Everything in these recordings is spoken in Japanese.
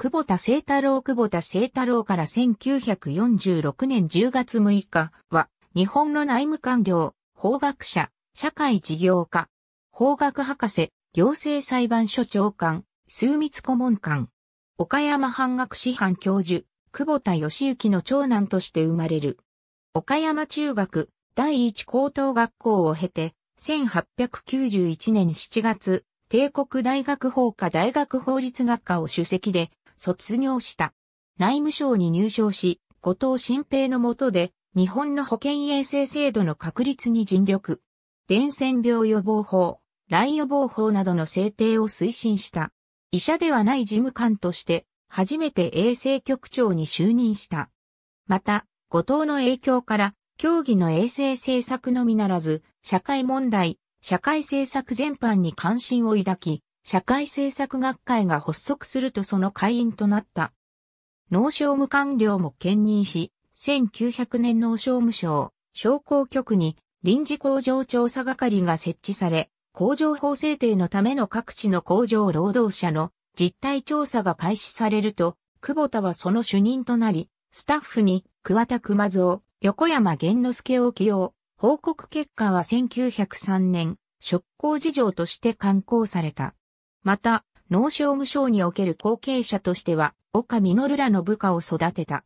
久保田聖太郎久保田聖太郎から1946年10月6日は、日本の内務官僚、法学者、社会事業家、法学博士、行政裁判所長官、数密顧問官、岡山藩学師範教授、久保田義行の長男として生まれる。岡山中学第一高等学校を経て、1891年7月、帝国大学法科大学法律学科を主席で、卒業した。内務省に入省し、後藤新平のもとで、日本の保健衛生制度の確立に尽力。伝染病予防法、来予防法などの制定を推進した。医者ではない事務官として、初めて衛生局長に就任した。また、後藤の影響から、競技の衛生政策のみならず、社会問題、社会政策全般に関心を抱き、社会政策学会が発足するとその会員となった。農商務官僚も兼任し、1900年農商務省、商工局に臨時工場調査係が設置され、工場法制定のための各地の工場労働者の実態調査が開始されると、久保田はその主任となり、スタッフに桑田熊蔵、横山玄之助を起用。報告結果は1903年、職工事情として刊行された。また、農商務省における後継者としては、岡稔らの部下を育てた。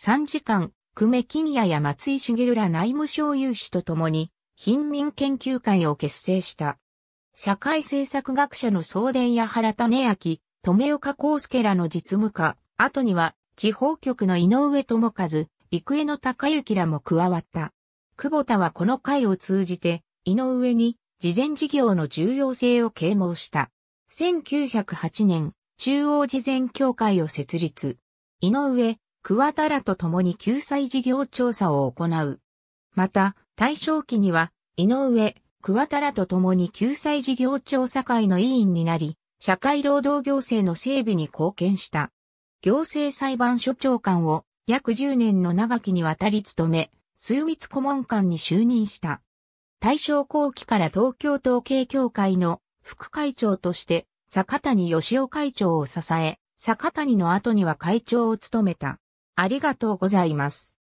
3時間、久米金也や松井茂ら内務省有志と共に、貧民研究会を結成した。社会政策学者の送電や原種明、富岡康介らの実務家、後には地方局の井上智和、育江の隆之らも加わった。久保田はこの会を通じて、井上に事前事業の重要性を啓蒙した。1908年、中央事前協会を設立。井上、桑田らと共に救済事業調査を行う。また、大正期には、井上、桑田らと共に救済事業調査会の委員になり、社会労働行政の整備に貢献した。行政裁判所長官を約10年の長きにわたり務め、数密顧問官に就任した。大正後期から東京統計協会の副会長として坂谷義雄会長を支え、坂谷の後には会長を務めた。ありがとうございます。